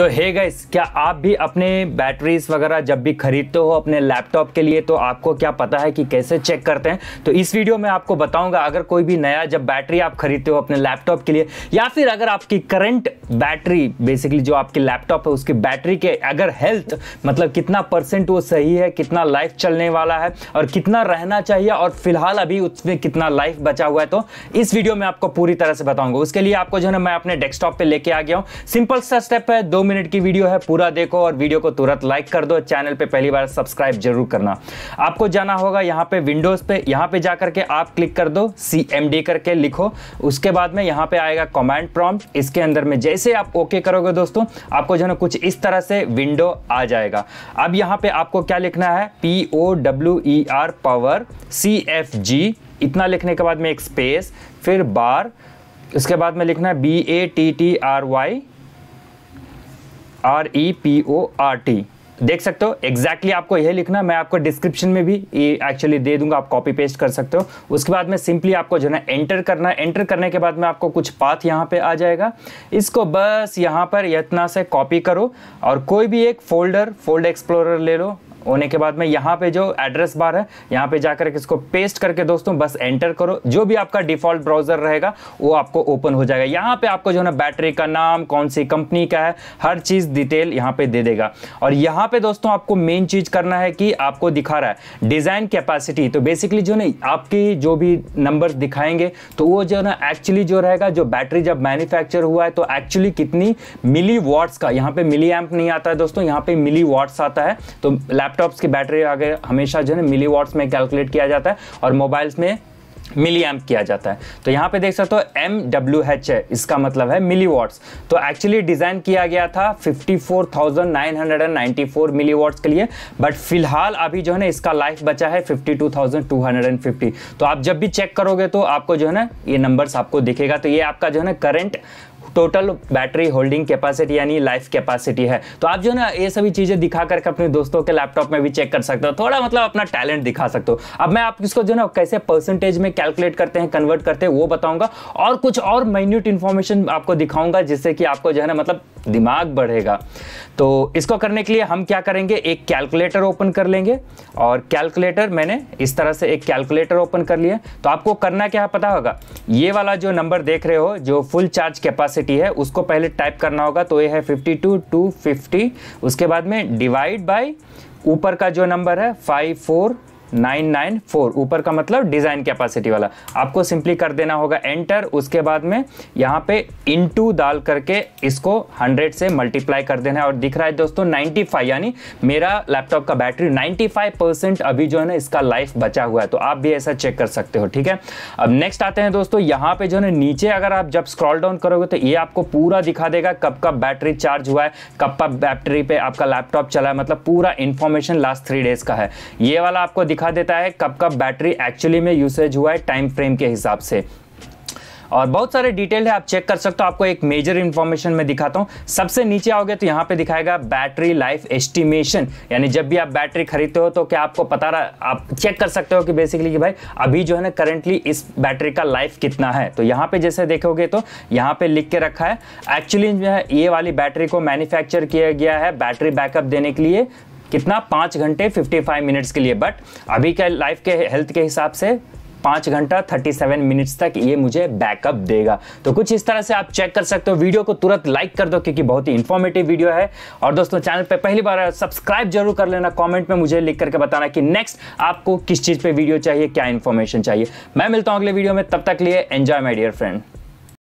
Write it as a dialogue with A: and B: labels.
A: तो hey guys क्या आप भी अपने बैटरीज वगैरह जब भी खरीदते हो अपने लैपटॉप के लिए तो आपको क्या पता है कि कैसे चेक करते हैं तो इस वीडियो में आपको बताऊंगा अगर कोई भी नया जब बैटरी आप खरीदते हो अपने लैपटॉप के लिए या फिर अगर आपकी करंट बैटरी बेसिकली जो आपकी लैपटॉप है उसकी बैटरी के अगर हेल्थ मतलब कितना परसेंट वो सही है कितना लाइफ चलने वाला है और कितना रहना चाहिए और फिलहाल अभी उसमें कितना लाइफ बचा हुआ है तो इस वीडियो में आपको पूरी तरह से बताऊंगा उसके लिए आपको जो है ना मैं अपने डेस्कटॉप पर लेके आ गया हूँ सिंपल सा स्टेप है दो मिनट की वीडियो है पूरा देखो और वीडियो को तुरंत लाइक कर दो चैनल पे पहली बार सब्सक्राइब जरूर करना आपको जाना होगा यहाँ पे विंडोज़ पे यहाँ पे जा करके आप क्लिक कर दो सी करके लिखो उसके बाद में यहाँ पे आएगा कमांड प्रॉम्प्ट इसके अंदर में जैसे आप ओके करोगे दोस्तों आपको जो है कुछ इस तरह से विंडो आ जाएगा अब यहाँ पे आपको क्या लिखना है P O W E R power C F G इतना लिखने के बाद में एक स्पेस फिर बार उसके बाद में लिखना है B A T T R Y R E P O R T देख सकते हो एग्जैक्टली exactly आपको यह लिखना मैं आपको डिस्क्रिप्शन में भी ये एक्चुअली दे दूंगा आप कॉपी पेस्ट कर सकते हो उसके बाद में सिंपली आपको जो है एंटर करना एंटर करने के बाद में आपको कुछ पाथ यहाँ पे आ जाएगा इसको बस यहाँ पर इतना से कॉपी करो और कोई भी एक फोल्डर फोल्ड एक्सप्लोरर ले लो होने के बाद में यहाँ पे जो एड्रेस बार है यहाँ पे जाकर इसको पेस्ट करके दोस्तों बस एंटर करो जो भी आपका डिफॉल्ट ब्राउजर रहेगा वो आपको ओपन हो जाएगा यहाँ पे आपको जो है ना बैटरी का नाम कौन सी कंपनी का है हर चीज़ डिटेल यहाँ पे दे देगा और यहाँ पे दोस्तों आपको मेन चीज़ करना है कि आपको दिखा रहा है डिज़ाइन कैपेसिटी तो बेसिकली जो ना आपकी जो भी नंबर दिखाएंगे तो वो जो ना एक्चुअली जो रहेगा जो बैटरी जब मैन्युफैक्चर हुआ है तो एक्चुअली कितनी मिली वाट्स का यहाँ पे मिली एम्प नहीं आता है दोस्तों यहाँ पे मिली वाट्स आता है तो लैप लैपटॉप्स की बैटरी आगे हमेशा जो है मिली वॉट्स में कैलकुलेट किया जाता है और मोबाइल्स में मिली एम्प किया जाता है तो यहाँ पे देख सकते हो एम डब्ल्यू एच है इसका मतलब है मिली वॉट्स तो एक्चुअली डिज़ाइन किया गया था 54,994 मिली वॉट्स के लिए बट फिलहाल अभी जो है ना इसका लाइफ बचा है 52,250 तो आप जब भी चेक करोगे तो आपको जो है ना ये नंबर्स आपको दिखेगा तो ये आपका जो है ना current total battery holding capacity यानी लाइफ कैपेसिटी है तो आप जो है ना ये सभी चीज़ें दिखा करके अपने दोस्तों के लैपटॉप में भी चेक कर सकते हो थोड़ा मतलब अपना टैलेंट दिखा सकते हो अब मैं आप इसको जो ना कैसे परसेंटेज में कैलकुलेट करते हैं कन्वर्ट करते हैं वो बताऊंगा और कुछ और माइन्यूट इन्फॉर्मेशन आपको दिखाऊंगा जिससे कि आपको जो है ना मतलब दिमाग बढ़ेगा तो इसको करने के लिए हम क्या करेंगे एक कैलकुलेटर ओपन कर लेंगे और कैलकुलेटर मैंने इस तरह से एक कैलकुलेटर ओपन कर लिया तो आपको करना क्या पता होगा ये वाला जो नंबर देख रहे हो जो फुल चार्ज कैपेसिटी है उसको पहले टाइप करना होगा तो ये है फिफ्टी टू फिफ्टी उसके बाद में डिवाइड बाई ऊपर का जो नंबर है फाइव फोर 994 ऊपर का मतलब डिज़ाइन कैपेसिटी वाला आपको सिंपली कर देना होगा एंटर उसके बाद में यहाँ पे इनटू डाल करके इसको 100 से मल्टीप्लाई कर देना है और दिख रहा है दोस्तों 95 यानी मेरा लैपटॉप का बैटरी 95 परसेंट अभी जो है ना इसका लाइफ बचा हुआ है तो आप भी ऐसा चेक कर सकते हो ठीक है अब नेक्स्ट आते हैं दोस्तों यहाँ पे जो है नीचे अगर आप जब स्क्रॉल डाउन करोगे तो ये आपको पूरा दिखा देगा कब कब बैटरी चार्ज हुआ है कब कब बैटरी पे आपका लैपटॉप चला है मतलब पूरा इन्फॉर्मेशन लास्ट थ्री डेज का है ये वाला आपको दिखा दिखा देता है कब कब बैटरी एक्चुअली में यूसेज हुआ है टाइम फ्रेम के हिसाब से और बहुत सारे डिटेल है आप चेक कर सकते हो आपको एक मेजर इन्फॉर्मेशन मैं दिखाता हूँ सबसे नीचे आओगे तो यहाँ पे दिखाएगा बैटरी लाइफ एस्टिमेशन यानी जब भी आप बैटरी खरीदते हो तो क्या आपको पता रहा आप चेक कर सकते हो कि बेसिकली कि भाई अभी जो है ना करंटली इस बैटरी का लाइफ कितना है तो यहाँ पे जैसे देखोगे तो यहाँ पे लिख के रखा है एक्चुअली जो है ये वाली बैटरी को मैन्युफैक्चर किया गया है बैटरी बैकअप देने के लिए कितना पाँच घंटे 55 मिनट्स के लिए बट अभी के लाइफ के हेल्थ के हिसाब से पाँच घंटा 37 मिनट्स तक ये मुझे बैकअप देगा तो कुछ इस तरह से आप चेक कर सकते हो वीडियो को तुरंत लाइक कर दो क्योंकि बहुत ही इन्फॉर्मेटिव वीडियो है और दोस्तों चैनल पे पहली बार सब्सक्राइब जरूर कर लेना कमेंट में मुझे लिख करके बताना कि नेक्स्ट आपको किस चीज़ पे वीडियो चाहिए क्या इन्फॉर्मेशन चाहिए मैं मिलता हूँ अगले वीडियो में तब तक लिए एन्जॉय माई डियर फ्रेंड